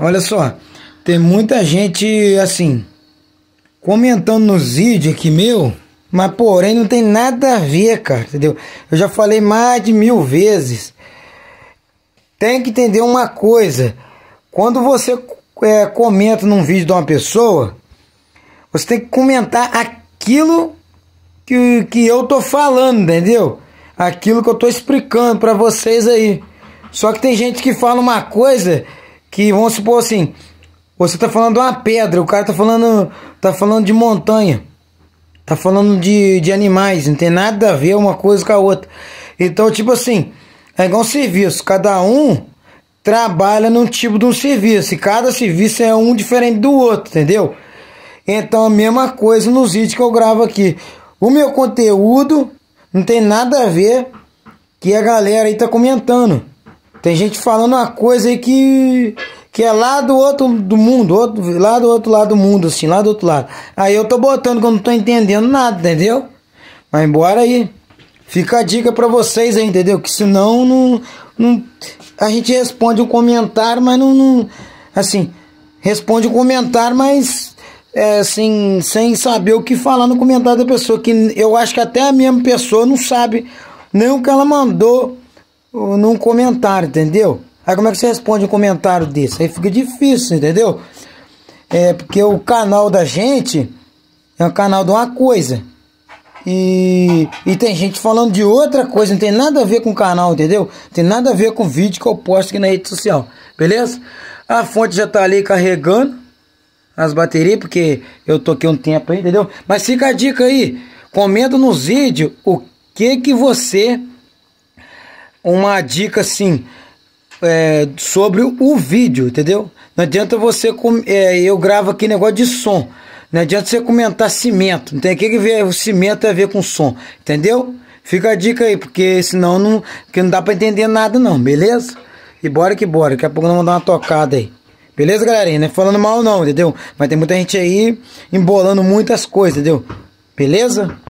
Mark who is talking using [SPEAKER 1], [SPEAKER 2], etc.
[SPEAKER 1] olha só, tem muita gente assim comentando nos vídeos aqui meu, mas porém não tem nada a ver, cara, entendeu? Eu já falei mais de mil vezes. Tem que entender uma coisa. Quando você é, comenta num vídeo de uma pessoa, você tem que comentar aquilo que, que eu tô falando, entendeu? Aquilo que eu tô explicando para vocês aí. Só que tem gente que fala uma coisa que vamos supor assim, você tá falando de uma pedra, o cara tá falando, tá falando de montanha. Tá falando de, de animais, não tem nada a ver uma coisa com a outra. Então, tipo assim, é igual um serviço, cada um trabalha num tipo de um serviço, e cada serviço é um diferente do outro, entendeu? Então, a mesma coisa nos vídeos que eu gravo aqui. O meu conteúdo não tem nada a ver que a galera aí tá comentando. Tem gente falando uma coisa aí que que é lá do outro do mundo, outro, lá do outro lado do mundo, assim, lá do outro lado. Aí eu tô botando que eu não tô entendendo nada, entendeu? Mas embora aí. Fica a dica para vocês aí, entendeu? Que senão não, não, a gente responde um comentário, mas não, não assim, responde o um comentário, mas é, assim, sem saber o que falar no comentário da pessoa, que eu acho que até a mesma pessoa não sabe nem o que ela mandou num comentário, entendeu? Aí como é que você responde um comentário desse? Aí fica difícil, entendeu? É porque o canal da gente é um canal de uma coisa. E, e tem gente falando de outra coisa, não tem nada a ver com o canal, entendeu? Tem nada a ver com o vídeo que eu posto aqui na rede social, beleza? A fonte já tá ali carregando as baterias, porque eu toquei um tempo aí, entendeu? Mas fica a dica aí, comenta nos vídeos o que que você uma dica assim é, sobre o vídeo, entendeu? Não adianta você. Com, é, eu gravo aqui negócio de som. Não adianta você comentar cimento. Não tem que ver o cimento é a ver com som, entendeu? Fica a dica aí, porque senão não, não dá pra entender nada, não, beleza? E bora que bora, daqui a pouco nós vamos dar uma tocada aí. Beleza, galerinha? Não é falando mal, não, entendeu? Mas tem muita gente aí embolando muitas coisas, entendeu? Beleza?